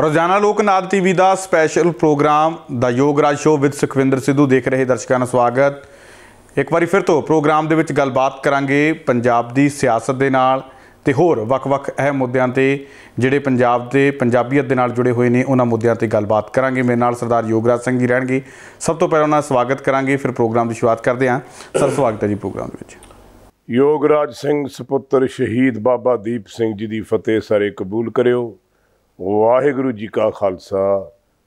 ਰੋਜ਼ਾਨਾ ਲੋਕ ਨਾਦ ਟੀਵੀ ਦਾ special program ਦਾ ਯੋਗਰਾਜ ਸ਼ੋਅ ਵਿਦ ਸੁਖਵਿੰਦਰ ਸਿੱਧੂ ਦੇਖ ਰਹੇ ਦਰਸ਼ਕਾਂ ਦਾ ਸਵਾਗਤ ਇੱਕ ਵਾਰੀ ਫਿਰ ਤੋਂ ਪ੍ਰੋਗਰਾਮ ਦੇ ਵਿੱਚ ਗੱਲਬਾਤ ਕਰਾਂਗੇ ਪੰਜਾਬ ਦੀ ਸਿਆਸਤ ਦੇ ਨਾਲ ਤੇ ਹੋਰ ਵੱਖ-ਵੱਖ ਅਹਿਮ ਮੁੱਦਿਆਂ ਤੇ ਜਿਹੜੇ ਪੰਜਾਬ ਦੇ ਪੰਜਾਬੀਅਤ ਦੇ ਨਾਲ ਜੁੜੇ ਹੋਏ ਨੇ ਉਹਨਾਂ ਮੁੱਦਿਆਂ ਤੇ ਗੱਲਬਾਤ ਕਰਾਂਗੇ ਮੇਰੇ ਨਾਲ ਸਰਦਾਰ ਯੋਗਰਾਜ ਸਿੰਘ ਜੀ ਰਹਿਣਗੇ ਸਭ ਤੋਂ ਪਹਿਲਾਂ ਉਹਨਾਂ ਦਾ ਸਵਾਗਤ ਕਰਾਂਗੇ ਫਿਰ ਪ੍ਰੋਗਰਾਮ ਦੀ ਸ਼ੁਰੂਆਤ ਕਰਦੇ ਹਾਂ ਸਰ ਸਵਾਗਤ ਹੈ ਜੀ ਪ੍ਰੋਗਰਾਮ ਦੇ ਵਿੱਚ ਯੋਗਰਾਜ ਸਿੰਘ ਸੁਪੁੱਤਰ ਸ਼ਹੀਦ ਬਾਬਾ ਦੀਪ ਸਿੰਘ ਜੀ ਦੀ ਫਤਿਹ ਸਾਰੇ ਕਬੂਲ ਕਰਿਓ ਵਾਹਿਗੁਰੂ ਜੀ ਕਾ ਖਾਲਸਾ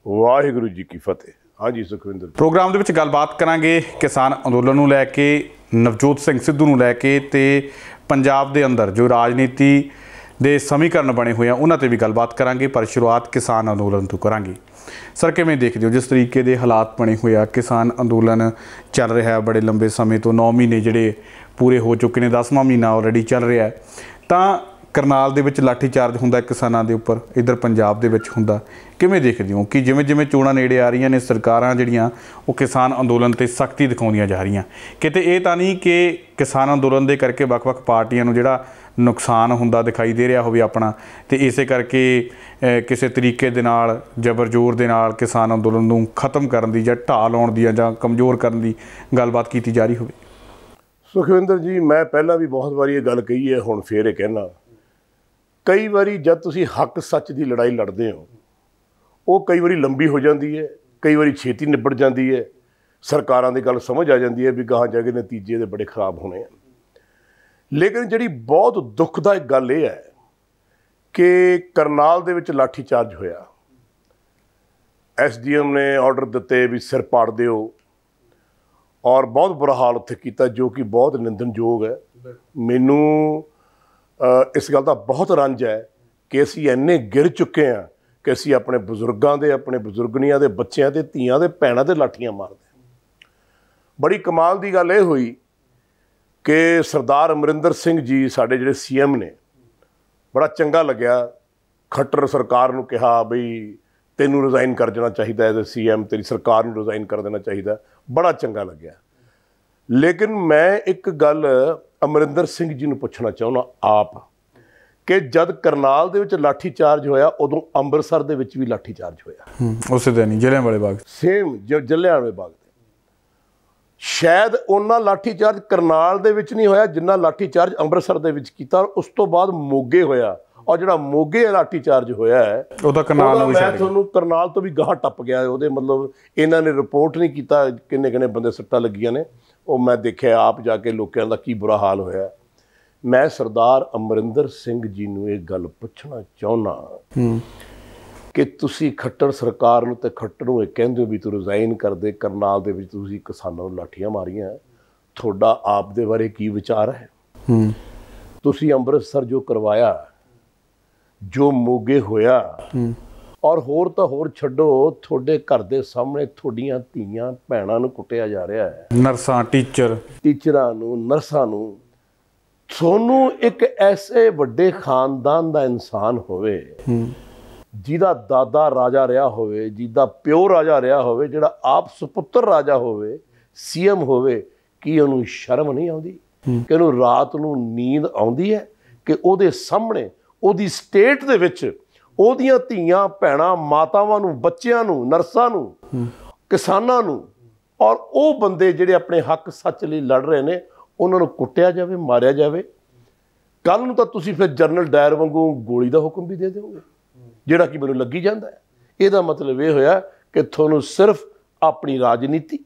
ਵਾਹਿਗੁਰੂ ਜੀ ਕੀ ਫਤਿਹ ਹਾਂਜੀ ਸੁਖਵਿੰਦਰ ਪ੍ਰੋਗਰਾਮ ਦੇ ਵਿੱਚ ਗੱਲਬਾਤ ਕਰਾਂਗੇ ਕਿਸਾਨ ਅੰਦੋਲਨ ਨੂੰ ਲੈ ਕੇ ਨਵਜੋਤ ਸਿੰਘ ਸਿੱਧੂ ਨੂੰ ਲੈ ਕੇ ਤੇ ਪੰਜਾਬ ਦੇ ਅੰਦਰ ਜੋ ਰਾਜਨੀਤੀ ਦੇ ਸਮੀਕਰਨ ਬਣੇ ਹੋਏ ਆ ਉਹਨਾਂ ਤੇ ਵੀ ਗੱਲਬਾਤ ਕਰਾਂਗੇ ਪਰ ਸ਼ੁਰੂਆਤ ਕਿਸਾਨ ਅੰਦੋਲਨ ਤੋਂ ਕਰਾਂਗੇ ਸਰ ਕਿਵੇਂ ਦੇਖਦੇ ਹੋ ਜਿਸ ਤਰੀਕੇ ਦੇ ਹਾਲਾਤ ਬਣੇ ਹੋਏ ਆ ਕਿਸਾਨ ਅੰਦੋਲਨ ਚੱਲ ਰਿਹਾ ਹੈ ਬੜੇ ਲੰਬੇ ਸਮੇਂ ਤੋਂ 9 ਮਹੀਨੇ ਜਿਹੜੇ ਪੂਰੇ ਹੋ ਚੁੱਕੇ ਨੇ 10ਵਾਂ ਮਹੀਨਾ ਆਲਰੇਡੀ ਚੱਲ ਰਿਹਾ ਹੈ ਤਾਂ ਕਰਨਾਲ ਦੇ ਵਿੱਚ ਲਾਠੀ ਚਾਰਜ ਹੁੰਦਾ ਕਿਸਾਨਾਂ ਦੇ ਉੱਪਰ ਇਧਰ ਪੰਜਾਬ ਦੇ ਵਿੱਚ ਹੁੰਦਾ ਕਿਵੇਂ ਦੇਖਦੇ ਹੋ ਕਿ ਜਿਵੇਂ ਜਿਵੇਂ ਚੋਣਾਂ ਨੇੜੇ ਆ ਰਹੀਆਂ ਨੇ ਸਰਕਾਰਾਂ ਜਿਹੜੀਆਂ ਉਹ ਕਿਸਾਨ ਅੰਦੋਲਨ ਤੇ ਸਖਤੀ ਦਿਖਾਉਂਦੀਆਂ ਜਾ ਰਹੀਆਂ ਕਿਤੇ ਇਹ ਤਾਂ ਨਹੀਂ ਕਿ ਕਿਸਾਨ ਅੰਦੋਲਨ ਦੇ ਕਰਕੇ ਵੱਖ-ਵੱਖ ਪਾਰਟੀਆਂ ਨੂੰ ਜਿਹੜਾ ਨੁਕਸਾਨ ਹੁੰਦਾ ਦਿਖਾਈ ਦੇ ਰਿਹਾ ਹੋਵੇ ਆਪਣਾ ਤੇ ਇਸੇ ਕਰਕੇ ਕਿਸੇ ਤਰੀਕੇ ਦੇ ਨਾਲ ਜ਼ਬਰ ਜ਼ੋਰ ਦੇ ਨਾਲ ਕਿਸਾਨ ਅੰਦੋਲਨ ਨੂੰ ਖਤਮ ਕਰਨ ਦੀ ਜਾਂ ਢਾਹ ਲਾਉਣ ਦੀ ਜਾਂ ਕਮਜ਼ੋਰ ਕਰਨ ਦੀ ਗੱਲਬਾਤ ਕੀਤੀ ਜਾ ਰਹੀ ਹੋਵੇ ਸੁਖਵਿੰਦਰ ਜੀ ਮੈਂ ਪਹਿਲਾਂ ਵੀ ਬਹੁਤ ਵਾਰੀ ਇਹ ਗੱਲ ਕਹੀ ਹੈ ਹੁਣ ਫੇਰ ਇਹ ਕਹਿਣਾ ਕਈ ਵਾਰੀ ਜਦ ਤੁਸੀਂ ਹੱਕ ਸੱਚ ਦੀ ਲੜਾਈ ਲੜਦੇ ਹੋ ਉਹ ਕਈ ਵਾਰੀ ਲੰਬੀ ਹੋ ਜਾਂਦੀ ਹੈ ਕਈ ਵਾਰੀ ਛੇਤੀ ਨਿਬੜ ਜਾਂਦੀ ਹੈ ਸਰਕਾਰਾਂ ਦੀ ਗੱਲ ਸਮਝ ਆ ਜਾਂਦੀ ਹੈ ਵੀ ਗਾਹਾਂ ਜਾ ਕੇ ਨਤੀਜੇ ਦੇ ਬੜੇ ਖਰਾਬ ਹੋਣੇ ਆ ਲੇਕਿਨ ਜਿਹੜੀ ਬਹੁਤ ਦੁੱਖਦਾਇਕ ਗੱਲ ਇਹ ਹੈ ਕਿ ਕਰਨਾਲ ਦੇ ਵਿੱਚ ਲਾਠੀ ਚਾਰਜ ਹੋਇਆ ਐਸਡੀਐਮ ਨੇ ਆਰਡਰ ਦਿੱਤੇ ਵੀ ਸਿਰ ਪਾੜ ਦਿਓ ਔਰ ਬਹੁਤ ਬੁਰਾ ਹਾਲ ਉੱਥੇ ਕੀਤਾ ਜੋ ਕਿ ਬਹੁਤ ਨਿੰਦਨਯੋਗ ਹੈ ਮੈਨੂੰ ਇਸ ਗੱਲ ਦਾ ਬਹੁਤ ਰੰਜ ਹੈ ਕਿ ਅਸੀਂ ਇੰਨੇ ਗਿਰ ਚੁੱਕੇ ਆ ਕਿ ਅਸੀਂ ਆਪਣੇ ਬਜ਼ੁਰਗਾਂ ਦੇ ਆਪਣੇ ਬਜ਼ੁਰਗਣੀਆਂ ਦੇ ਬੱਚਿਆਂ ਦੇ ਧੀਆਂ ਦੇ ਭੈਣਾਂ ਦੇ ਲਾਠੀਆਂ ਮਾਰਦੇ ਬੜੀ ਕਮਾਲ ਦੀ ਗੱਲ ਇਹ ਹੋਈ ਕਿ ਸਰਦਾਰ ਅਮਰਿੰਦਰ ਸਿੰਘ ਜੀ ਸਾਡੇ ਜਿਹੜੇ ਸੀਐਮ ਨੇ ਬੜਾ ਚੰਗਾ ਲੱਗਿਆ ਖੱਟਰ ਸਰਕਾਰ ਨੂੰ ਕਿਹਾ ਬਈ ਤੈਨੂੰ ਰਿਜ਼ਾਈਨ ਕਰ ਦੇਣਾ ਚਾਹੀਦਾ ਐ ਅ ਸੀਐਮ ਤੇਰੀ ਸਰਕਾਰ ਨੂੰ ਰਿਜ਼ਾਈਨ ਕਰ ਦੇਣਾ ਚਾਹੀਦਾ ਬੜਾ ਚੰਗਾ ਲੱਗਿਆ ਲੇਕਿਨ ਮੈਂ ਇੱਕ ਗੱਲ ਅਮਰਿੰਦਰ ਸਿੰਘ ਜੀ ਨੂੰ ਪੁੱਛਣਾ ਚਾਹੁੰਦਾ ਆਪ ਕਿ ਜਦ ਕਰਨਾਲ ਦੇ ਵਿੱਚ ਲਾਠੀ ਚਾਰਜ ਹੋਇਆ ਉਦੋਂ ਅੰਮ੍ਰਿਤਸਰ ਦੇ ਵਿੱਚ ਵੀ ਲਾਠੀ ਚਾਰਜ ਹੋਇਆ ਉਸੇ ਦਿਨ ਹੀ ਜਲਿਆਂ ਵਾਲੇ ਬਾਗ ਸੇਮ ਜਲਿਆਂ ਵਾਲੇ ਬਾਗ ਤੇ ਸ਼ਾਇਦ ਉਹਨਾਂ ਲਾਠੀ ਚਾਰਜ ਕਰਨਾਲ ਦੇ ਵਿੱਚ ਨਹੀਂ ਹੋਇਆ ਜਿੰਨਾ ਲਾਠੀ ਚਾਰਜ ਅੰਮ੍ਰਿਤਸਰ ਦੇ ਵਿੱਚ ਕੀਤਾ ਉਸ ਤੋਂ ਬਾਅਦ ਮੋਗੇ ਹੋਇਆ ਔਰ ਜਿਹੜਾ ਮੋਗੇ ਲਾਠੀ ਚਾਰਜ ਹੋਇਆ ਹੈ ਉਹਦਾ ਕਰਨਾਲ ਨੂੰ ਮੈਂ ਤੁਹਾਨੂੰ ਕਰਨਾਲ ਤੋਂ ਵੀ ਗਾਹ ਟੱਪ ਗਿਆ ਉਹਦੇ ਮਤਲਬ ਇਹਨਾਂ ਨੇ ਰਿਪੋਰਟ ਨਹੀਂ ਕੀਤਾ ਕਿੰਨੇ ਕਿੰਨੇ ਬੰਦੇ ਸੱਟਾਂ ਲੱਗੀਆਂ ਨੇ ਉਹ ਮੈਂ ਦੇਖਿਆ ਆਪ ਜਾ ਕੇ ਲੋਕਾਂ ਦਾ ਕੀ ਬੁਰਾ ਹਾਲ ਹੋਇਆ ਮੈਂ ਸਰਦਾਰ ਅਮਰਿੰਦਰ ਸਿੰਘ ਜੀ ਨੂੰ ਇਹ ਗੱਲ ਪੁੱਛਣਾ ਚਾਹੁੰਦਾ ਕਿ ਤੁਸੀਂ ਖੱਟਰ ਸਰਕਾਰ ਨੂੰ ਤੇ ਖੱਟਰ ਨੂੰ ਇਹ ਕਹਿੰਦੇ ਹੋ ਵੀ ਤੂੰ ਰਿਜ਼ਾਈਨ ਕਰ ਦੇ ਕਰਨਾਲ ਦੇ ਵਿੱਚ ਤੁਸੀਂ ਕਿਸਾਨਾਂ ਨੂੰ ਲਾਠੀਆਂ ਮਾਰੀਆਂ ਤੁਹਾਡਾ ਆਪ ਦੇ ਬਾਰੇ ਕੀ ਵਿਚਾਰ ਹੈ ਤੁਸੀਂ ਅੰਮ੍ਰਿਤਸਰ ਜੋ ਕਰਵਾਇਆ ਜੋ ਮੋਗੇ ਹੋਇਆ ਔਰ ਹੋਰ ਤਾਂ ਹੋਰ ਛੱਡੋ ਤੁਹਾਡੇ ਘਰ ਦੇ ਸਾਹਮਣੇ ਤੁਹਾਡੀਆਂ ਧੀਆਂ ਭੈਣਾਂ ਨੂੰ ਕੁੱਟਿਆ ਜਾ ਰਿਹਾ ਹੈ ਨਰਸਾਂ ਟੀਚਰ ਟੀਚਰਾਂ ਨੂੰ ਨਰਸਾਂ ਨੂੰ ਤੁਹਾਨੂੰ ਇੱਕ ਐਸੇ ਵੱਡੇ ਖਾਨਦਾਨ ਦਾ ਇਨਸਾਨ ਹੋਵੇ ਜਿਹਦਾ ਦਾਦਾ ਰਾਜਾ ਰਿਹਾ ਹੋਵੇ ਜਿਹਦਾ ਪਿਓ ਰਾਜਾ ਰਿਹਾ ਹੋਵੇ ਜਿਹੜਾ ਆਪ ਸੁਪੁੱਤਰ ਰਾਜਾ ਹੋਵੇ ਸੀਐਮ ਹੋਵੇ ਕੀ ਉਹਨੂੰ ਸ਼ਰਮ ਨਹੀਂ ਆਉਂਦੀ ਕਿ ਉਹਨੂੰ ਰਾਤ ਨੂੰ ਨੀਂਦ ਆਉਂਦੀ ਹੈ ਕਿ ਉਹਦੇ ਸਾਹਮਣੇ ਉਹਦੀ ਸਟੇਟ ਦੇ ਵਿੱਚ ਉਹਦੀਆਂ ਧੀਆਂ ਭੈਣਾਂ ਮਾਤਾਵਾਂ ਨੂੰ ਬੱਚਿਆਂ ਨੂੰ ਨਰਸਾਂ ਨੂੰ ਕਿਸਾਨਾਂ ਨੂੰ ਔਰ ਉਹ ਬੰਦੇ ਜਿਹੜੇ ਆਪਣੇ ਹੱਕ ਸੱਚ ਲਈ ਲੜ ਰਹੇ ਨੇ ਉਹਨਾਂ ਨੂੰ ਕੁੱਟਿਆ ਜਾਵੇ ਮਾਰਿਆ ਜਾਵੇ ਕੱਲ ਨੂੰ ਤਾਂ ਤੁਸੀਂ ਫਿਰ ਜਨਰਲ ਡਾਇਰ ਵਾਂਗੂ ਗੋਲੀ ਦਾ ਹੁਕਮ ਵੀ ਦੇ ਦਿਓਗੇ ਜਿਹੜਾ ਕਿ ਮੈਨੂੰ ਲੱਗੀ ਜਾਂਦਾ ਹੈ ਇਹਦਾ ਮਤਲਬ ਇਹ ਹੋਇਆ ਕਿ ਤੁਹਾਨੂੰ ਸਿਰਫ ਆਪਣੀ ਰਾਜਨੀਤੀ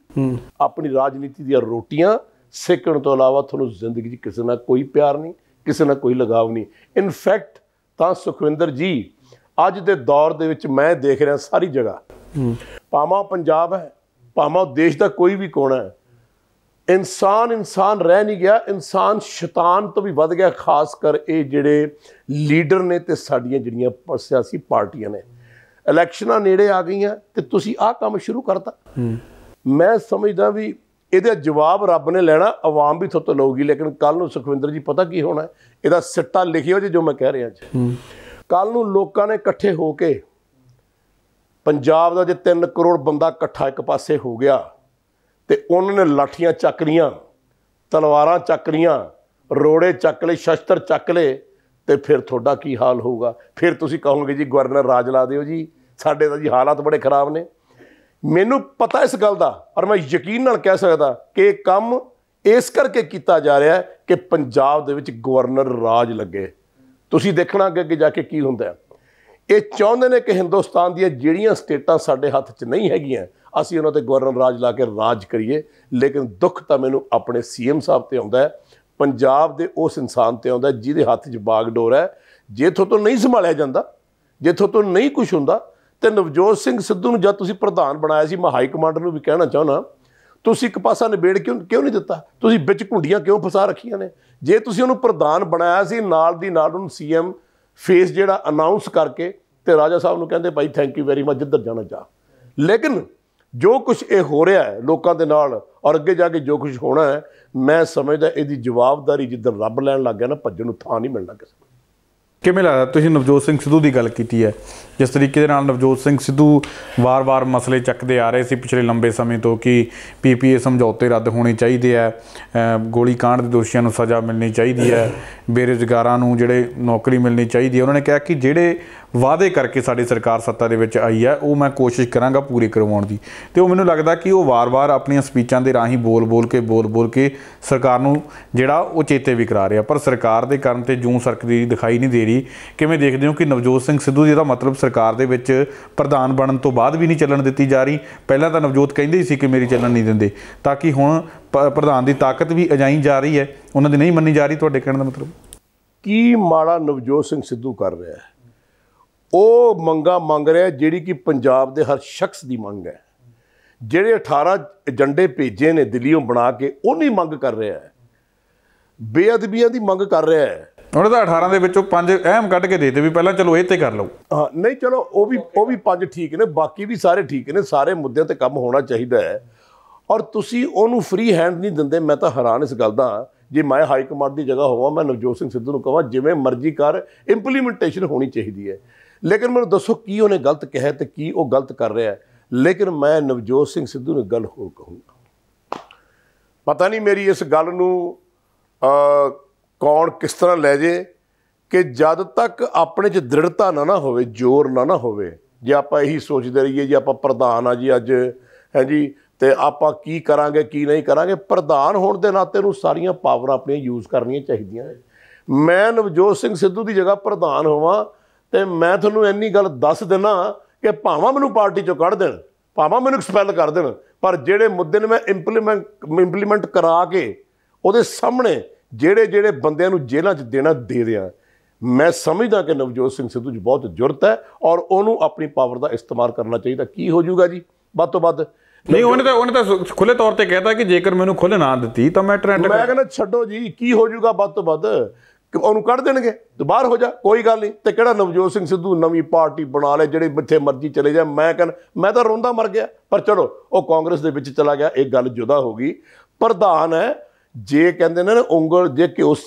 ਆਪਣੀ ਰਾਜਨੀਤੀ ਦੀਆਂ ਰੋਟੀਆਂ ਸੇਕਣ ਤੋਂ ਇਲਾਵਾ ਤੁਹਾਨੂੰ ਜ਼ਿੰਦਗੀ 'ਚ ਕਿਸੇ ਨਾਲ ਕੋਈ ਪਿਆਰ ਨਹੀਂ ਕਿਸੇ ਨਾਲ ਕੋਈ ਲਗਾਵ ਨਹੀਂ ਇਨਫੈਕਟ ਤਾਂ ਸੁਖਵਿੰਦਰ ਜੀ ਅੱਜ ਦੇ ਦੌਰ ਦੇ ਵਿੱਚ ਮੈਂ ਦੇਖ ਰਿਹਾ ਸਾਰੀ ਜਗ੍ਹਾ ਪਾਮਾ ਪੰਜਾਬ ਹੈ ਪਾਮਾ ਦੇਸ਼ ਦਾ ਕੋਈ ਵੀ ਕੋਣਾ ਹੈ ਇਨਸਾਨ ਇਨਸਾਨ ਰਹਿ ਨਹੀਂ ਗਿਆ ਇਨਸਾਨ ਸ਼ੈਤਾਨ ਤੋਂ ਵੀ ਵੱਧ ਗਿਆ ਖਾਸ ਕਰ ਇਹ ਜਿਹੜੇ ਲੀਡਰ ਨੇ ਤੇ ਸਾਡੀਆਂ ਜਿਹੜੀਆਂ ਸਿਆਸੀ ਪਾਰਟੀਆਂ ਨੇ ਇਲੈਕਸ਼ਨਾਂ ਨੇੜੇ ਆ ਗਈਆਂ ਤੇ ਤੁਸੀਂ ਆਹ ਕੰਮ ਸ਼ੁਰੂ ਕਰਤਾ ਮੈਂ ਸਮਝਦਾ ਵੀ ਇਹਦਾ ਜਵਾਬ ਰੱਬ ਨੇ ਲੈਣਾ ਆਵਾਮ ਵੀ ਥੋਤੋਂ ਲਊਗੀ ਲੇਕਿਨ ਕੱਲ ਨੂੰ ਸੁਖਵਿੰਦਰ ਜੀ ਪਤਾ ਕੀ ਹੋਣਾ ਇਹਦਾ ਸਿੱਟਾ ਲਿਖਿਓ ਜੀ ਜੋ ਮੈਂ ਕਹਿ ਰਿਹਾ ਜੀ ਕੱਲ ਨੂੰ ਲੋਕਾਂ ਨੇ ਇਕੱਠੇ ਹੋ ਕੇ ਪੰਜਾਬ ਦਾ ਜੇ 3 ਕਰੋੜ ਬੰਦਾ ਇਕੱਠਾ ਇੱਕ ਪਾਸੇ ਹੋ ਗਿਆ ਤੇ ਉਹਨਾਂ ਨੇ ਲਾਠੀਆਂ ਚੱਕ ਲੀਆਂ ਤਲਵਾਰਾਂ ਚੱਕ ਲੀਆਂ ਰੋੜੇ ਚੱਕ ਲਏ ਸ਼ਸਤਰ ਚੱਕ ਲਏ ਤੇ ਫਿਰ ਤੁਹਾਡਾ ਕੀ ਹਾਲ ਹੋਊਗਾ ਫਿਰ ਤੁਸੀਂ ਕਹੋਗੇ ਜੀ ਗਵਰਨਰ ਰਾਜ ਲਾ ਦਿਓ ਜੀ ਸਾਡੇ ਤਾਂ ਜੀ ਹਾਲਾਤ ਬੜੇ ਖਰਾਬ ਨੇ ਮੈਨੂੰ ਪਤਾ ਇਸ ਗੱਲ ਦਾ ਪਰ ਮੈਂ ਯਕੀਨ ਨਾਲ ਕਹਿ ਸਕਦਾ ਕਿ ਇਹ ਕੰਮ ਇਸ ਕਰਕੇ ਕੀਤਾ ਜਾ ਰਿਹਾ ਹੈ ਕਿ ਪੰਜਾਬ ਦੇ ਵਿੱਚ ਗਵਰਨਰ ਰਾਜ ਲੱਗੇ ਤੁਸੀਂ ਦੇਖਣਾ ਅੱਗੇ ਅੱਗੇ ਜਾ ਕੇ ਕੀ ਹੁੰਦਾ ਇਹ ਚਾਹੁੰਦੇ ਨੇ ਕਿ ਹਿੰਦੁਸਤਾਨ ਦੀਆਂ ਜਿਹੜੀਆਂ ਸਟੇਟਾਂ ਸਾਡੇ ਹੱਥ 'ਚ ਨਹੀਂ ਹੈਗੀਆਂ ਅਸੀਂ ਉਹਨਾਂ ਤੇ ਗਵਰਨਰ ਰਾਜ ਲਾ ਕੇ ਰਾਜ ਕਰੀਏ ਲੇਕਿਨ ਦੁੱਖ ਤਾਂ ਮੈਨੂੰ ਆਪਣੇ ਸੀਐਮ ਸਾਹਿਬ ਤੇ ਆਉਂਦਾ ਹੈ ਪੰਜਾਬ ਦੇ ਉਸ ਇਨਸਾਨ ਤੇ ਆਉਂਦਾ ਜਿਹਦੇ ਹੱਥ 'ਚ ਬਾਗਡੋਰ ਹੈ ਜਿੱਥੋਂ ਤੋਂ ਨਹੀਂ ਸੰਭਾਲਿਆ ਜਾਂਦਾ ਜਿੱਥੋਂ ਤੋਂ ਨਹੀਂ ਕੁਝ ਹੁੰਦਾ ਤੇ ਨਵਜੋਤ ਸਿੰਘ ਸਿੱਧੂ ਨੂੰ ਜਦ ਤੁਸੀਂ ਪ੍ਰਧਾਨ ਬਣਾਇਆ ਸੀ ਮੈਂ ਹਾਈ ਕਮਾਂਡਰ ਨੂੰ ਵੀ ਕਹਿਣਾ ਚਾਹਣਾ ਤੁਸੀਂ ਇੱਕ ਪਾਸਾ ਨਿਬੇੜ ਕਿਉਂ ਕਿਉਂ ਨਹੀਂ ਦਿੱਤਾ ਤੁਸੀਂ ਵਿੱਚ ਘੁੰਡੀਆਂ ਕਿਉਂ ਫਸਾ ਰੱਖੀਆਂ ਨੇ ਜੇ ਤੁਸੀਂ ਉਹਨੂੰ ਪ੍ਰਧਾਨ ਬਣਾਇਆ ਸੀ ਨਾਲ ਦੀ ਨਾਲ ਉਹਨੂੰ ਸੀਐਮ ਫੇਸ ਜਿਹੜਾ ਅਨਾਉਂਸ ਕਰਕੇ ਤੇ ਰਾਜਾ ਸਾਹਿਬ ਨੂੰ ਕਹਿੰਦੇ ਭਾਈ ਥੈਂਕ ਯੂ ਵੈਰੀ ਮਚ ਜਿੱਧਰ ਜਾਣਾ ਜਾ ਲੇਕਿਨ ਜੋ ਕੁਝ ਇਹ ਹੋ ਰਿਹਾ ਹੈ ਲੋਕਾਂ ਦੇ ਨਾਲ ਔਰ ਅੱਗੇ ਜਾ ਕੇ ਜੋ ਕੁਝ ਹੋਣਾ ਹੈ ਮੈਂ ਸਮਝਦਾ ਇਹਦੀ ਜਵਾਬਦਾਰੀ ਜਿੱਦਾਂ ਰੱਬ ਲੈਣ ਲੱਗ ਗਿਆ ਨਾ ਭੱਜਣ ਨੂੰ ਥਾਂ ਨਹੀਂ ਮਿਲਣਾ ਕਿਸੇ ਕਿਵੇਂ ਲੱਗਦਾ ਤੁਸੀਂ ਨਵਜੋਤ ਸਿੰਘ ਸਿੱਧੂ ਦੀ ਗੱਲ ਕੀਤੀ ਹੈ ਜਿਸ ਤਰੀਕੇ ਦੇ ਨਾਲ ਨਵਜੋਤ ਸਿੰਘ ਸਿੱਧੂ ਵਾਰ-ਵਾਰ ਮਸਲੇ ਚੱਕਦੇ ਆ ਰਹੇ ਸੀ ਪਿਛਲੇ ਲੰਬੇ ਸਮੇਂ ਤੋਂ ਕਿ ਪੀਪੀਏ ਸਮਝੌਤੇ ਰੱਦ ਹੋਣੇ ਚਾਹੀਦੇ ਆ ਗੋਲੀ ਕਾਂਡ ਦੇ ਦੋਸ਼ੀਆਂ ਨੂੰ ਸਜ਼ਾ ਮਿਲਣੀ ਚਾਹੀਦੀ ਹੈ ਬੇਰੁਜ਼ਗਾਰਾਂ ਨੂੰ ਜਿਹੜੇ ਨੌਕਰੀ ਮਿਲਣੀ ਚਾਹੀਦੀ ਹੈ ਉਹਨਾਂ ਨੇ ਕਿਹਾ ਕਿ ਜਿਹੜੇ ਵਾਅਦੇ ਕਰਕੇ ਸਾਡੀ ਸਰਕਾਰ ਸੱਤਾ ਦੇ ਵਿੱਚ ਆਈ ਹੈ ਉਹ ਮੈਂ ਕੋਸ਼ਿਸ਼ ਕਰਾਂਗਾ ਪੂਰੀ ਕਰਵਾਉਣ ਦੀ ਤੇ ਉਹ ਮੈਨੂੰ ਲੱਗਦਾ ਕਿ ਉਹ ਵਾਰ-ਵਾਰ ਆਪਣੀਆਂ ਸਪੀਚਾਂ ਦੇ ਰਾਹੀਂ ਬੋਲ-ਬੋਲ ਕੇ ਬੋਲ-ਬੋਲ ਕੇ ਸਰਕਾਰ ਨੂੰ ਜਿਹੜਾ ਉਹ ਚੇਤੇ ਵੀ ਕਰਾ ਰਿਹਾ ਪਰ ਸਰਕਾਰ ਦੇ ਕਰਨ ਤੇ ਜੂੰ ਸਰਕਦੀ ਦਿਖਾਈ ਨਹੀਂ ਦੇ ਰਹੀ ਕਿਵੇਂ ਦੇਖਦੇ ਹੋ ਕਿ ਨਵਜੋਤ ਸਿੰਘ ਸਿੱਧੂ ਜੀ ਦਾ ਮਤਲਬ ਸਰਕਾਰ ਦੇ ਵਿੱਚ ਪ੍ਰਧਾਨ ਬਣਨ ਤੋਂ ਬਾਅਦ ਵੀ ਨਹੀਂ ਚੱਲਣ ਦਿੱਤੀ ਜਾ ਰਹੀ ਪਹਿਲਾਂ ਤਾਂ ਨਵਜੋਤ ਕਹਿੰਦੇ ਸੀ ਕਿ ਮੇਰੀ ਚੱਲਣ ਨਹੀਂ ਦਿੰਦੇ ਤਾਂ ਕਿ ਹੁਣ ਪ੍ਰਧਾਨ ਦੀ ਤਾਕਤ ਵੀ ਅਜਾਈ ਜਾ ਰਹੀ ਹੈ ਉਹਨਾਂ ਦੀ ਨਹੀਂ ਮੰਨੀ ਜਾ ਰਹੀ ਤੁਹਾਡੇ ਕਹਿਣ ਦਾ ਮਤਲਬ ਕੀ ਮਾੜਾ ਨਵਜੋਤ ਸਿੰਘ ਸਿੱਧੂ ਕਰ ਰਿਹਾ ਹੈ ਉਹ ਮੰਗਾ ਮੰਗ ਰਿਹਾ ਜਿਹੜੀ ਕਿ ਪੰਜਾਬ ਦੇ ਹਰ ਸ਼ਖਸ ਦੀ ਮੰਗ ਹੈ ਜਿਹੜੇ 18 ਏਜੰਡੇ ਭੇਜੇ ਨੇ ਦਿੱਲੀੋਂ ਬਣਾ ਕੇ ਨਹੀਂ ਮੰਗ ਕਰ ਰਿਹਾ ਹੈ ਬੇਅਦਬੀਆਂ ਦੀ ਮੰਗ ਕਰ ਰਿਹਾ ਹੈ ਉਹਨਾਂ ਦਾ 18 ਦੇ ਵਿੱਚੋਂ ਪੰਜ ਅਹਿਮ ਕੱਢ ਕੇ ਦੇ ਦੇ ਵੀ ਪਹਿਲਾਂ ਚਲੋ ਇਹ ਤੇ ਕਰ ਲਓ ਹਾਂ ਨਹੀਂ ਚਲੋ ਉਹ ਵੀ ਉਹ ਵੀ ਪੰਜ ਠੀਕ ਨੇ ਬਾਕੀ ਵੀ ਸਾਰੇ ਠੀਕ ਨੇ ਸਾਰੇ ਮੁੱਦਿਆਂ ਤੇ ਕੰਮ ਹੋਣਾ ਚਾਹੀਦਾ ਹੈ ਔਰ ਤੁਸੀਂ ਉਹਨੂੰ ਫ੍ਰੀ ਹੈਂਡ ਨਹੀਂ ਦਿੰਦੇ ਮੈਂ ਤਾਂ ਹੈਰਾਨ ਇਸ ਗੱਲ ਦਾ ਜੇ ਮੈਂ ਹਾਈ ਕਮਾਂਡ ਦੀ ਜਗ੍ਹਾ ਹੋਵਾਂ ਮੈਂ ਨਵਜੋਤ ਸਿੰਘ ਸਿੱਧੂ ਨੂੰ ਕਹਾਂ ਜਿਵੇਂ ਮਰਜ਼ੀ ਕਰ ਇੰਪਲੀਮੈਂਟੇਸ਼ਨ ਹੋਣੀ ਚਾਹੀਦੀ ਹੈ ਲੇਕਿਨ ਮੈਨੂੰ ਦੱਸੋ ਕੀ ਉਹਨੇ ਗਲਤ ਕਿਹਾ ਤੇ ਕੀ ਉਹ ਗਲਤ ਕਰ ਰਿਹਾ ਹੈ ਲੇਕਿਨ ਮੈਂ ਨਵਜੋਤ ਸਿੰਘ ਸਿੱਧੂ ਨੂੰ ਗੱਲ ਹੋਰ ਕਹੂੰਗਾ ਪਤਾ ਨਹੀਂ ਮੇਰੀ ਇਸ ਗੱਲ ਨੂੰ ਕੌਣ ਕਿਸ ਤਰ੍ਹਾਂ ਲੈ ਜੇ ਕਿ ਜਦ ਤੱਕ ਆਪਣੇ 'ਚ ਦ੍ਰਿੜਤਾ ਨਾ ਨਾ ਹੋਵੇ ਜ਼ੋਰ ਨਾ ਨਾ ਹੋਵੇ ਜੇ ਆਪਾਂ ਇਹੀ ਸੋਚਦੇ ਰਹੀਏ ਜੇ ਆਪਾਂ ਪ੍ਰਧਾਨ ਆ ਜੀ ਅੱਜ ਹੈ ਜੀ ਤੇ ਆਪਾਂ ਕੀ ਕਰਾਂਗੇ ਕੀ ਨਹੀਂ ਕਰਾਂਗੇ ਪ੍ਰਧਾਨ ਹੋਣ ਦੇ ਨਾਤੇ ਨੂੰ ਸਾਰੀਆਂ ਪਾਵਰ ਆਪਣੀਆਂ ਯੂਜ਼ ਕਰਨੀਆਂ ਚਾਹੀਦੀਆਂ ਨੇ ਮੈਂ ਨਵਜੋਤ ਸਿੰਘ ਸਿੱਧੂ ਦੀ ਜਗ੍ਹਾ ਪ੍ਰਧਾਨ ਹੋਵਾਂ ਤੇ ਮੈਂ ਤੁਹਾਨੂੰ ਇੰਨੀ ਗੱਲ ਦੱਸ ਦਿੰਨਾ ਕਿ ਭਾਵਾਂ ਮੈਨੂੰ ਪਾਰਟੀ ਚੋਂ ਕੱਢ ਦੇਣ ਭਾਵਾਂ ਮੈਨੂੰ ਐਕਸਪੈਲ ਕਰ ਦੇਣ ਪਰ ਜਿਹੜੇ ਮੁੱਦੇ ਨੇ ਮੈਂ ਇੰਪਲੀਮੈਂਟ ਇੰਪਲੀਮੈਂਟ ਕਰਾ ਕੇ ਉਹਦੇ ਸਾਹਮਣੇ ਜਿਹੜੇ ਜਿਹੜੇ ਬੰਦਿਆਂ ਨੂੰ ਜੇਲ੍ਹਾਂ 'ਚ ਦੇਣਾ ਦੇ ਦਿਆਂ ਮੈਂ ਸਮਝਦਾ ਕਿ ਨਵਜੋਤ ਸਿੰਘ ਸਿੱਧੂ 'ਚ ਬਹੁਤ ਜ਼ੁਰਤ ਹੈ ਔਰ ਉਹਨੂੰ ਆਪਣੀ ਪਾਵਰ ਦਾ ਇਸਤੇਮਾਲ ਕਰਨਾ ਚਾਹੀਦਾ ਕੀ ਹੋ ਜਾਊਗਾ ਜੀ ਵੱਧ ਤੋਂ ਵੱਧ ਨਹੀਂ ਉਹਨੇ ਤਾਂ ਉਹਨੇ ਤਾਂ ਖੁੱਲੇ ਤੌਰ ਤੇ ਕਹਿਤਾ ਕਿ ਜੇਕਰ ਮੈਨੂੰ ਖੁੱਲ ਨਾ ਦਿੱਤੀ ਤਾਂ ਮੈਂ ਟ੍ਰੈਂਡ ਮੈਂ ਕਹਿੰਦਾ ਛੱਡੋ ਜੀ ਕੀ ਹੋ ਜਾਊਗਾ ਵੱਧ ਤੋਂ ਵੱਧ ਕਿ ਉਹਨੂੰ ਕੱਢ ਦੇਣਗੇ ਤੇ ਬਾਹਰ ਹੋ ਜਾ ਕੋਈ ਗੱਲ ਨਹੀਂ ਤੇ ਕਿਹੜਾ ਨਵਜੋਤ ਸਿੰਘ ਸਿੱਧੂ ਨਵੀਂ ਪਾਰਟੀ ਬਣਾ ਲੈ ਜਿਹੜੇ ਜਿੱਥੇ ਮਰਜ਼ੀ ਚਲੇ ਜਾ ਮੈਂ ਕਹਿੰਦਾ ਮੈਂ ਤਾਂ ਰੋਂਦਾ ਮਰ ਗਿਆ ਪਰ ਚਲੋ ਉਹ ਕਾਂਗਰਸ ਦੇ ਵਿੱਚ ਚਲਾ ਗਿਆ ਇਹ ਗੱਲ ਜੁਦਾ ਹੋ ਗਈ ਪ੍ਰਧਾਨ ਹੈ ਜੇ ਕਹਿੰਦੇ ਨੇ ਉਂਗਲ ਜੇ ਕਿ ਉਸ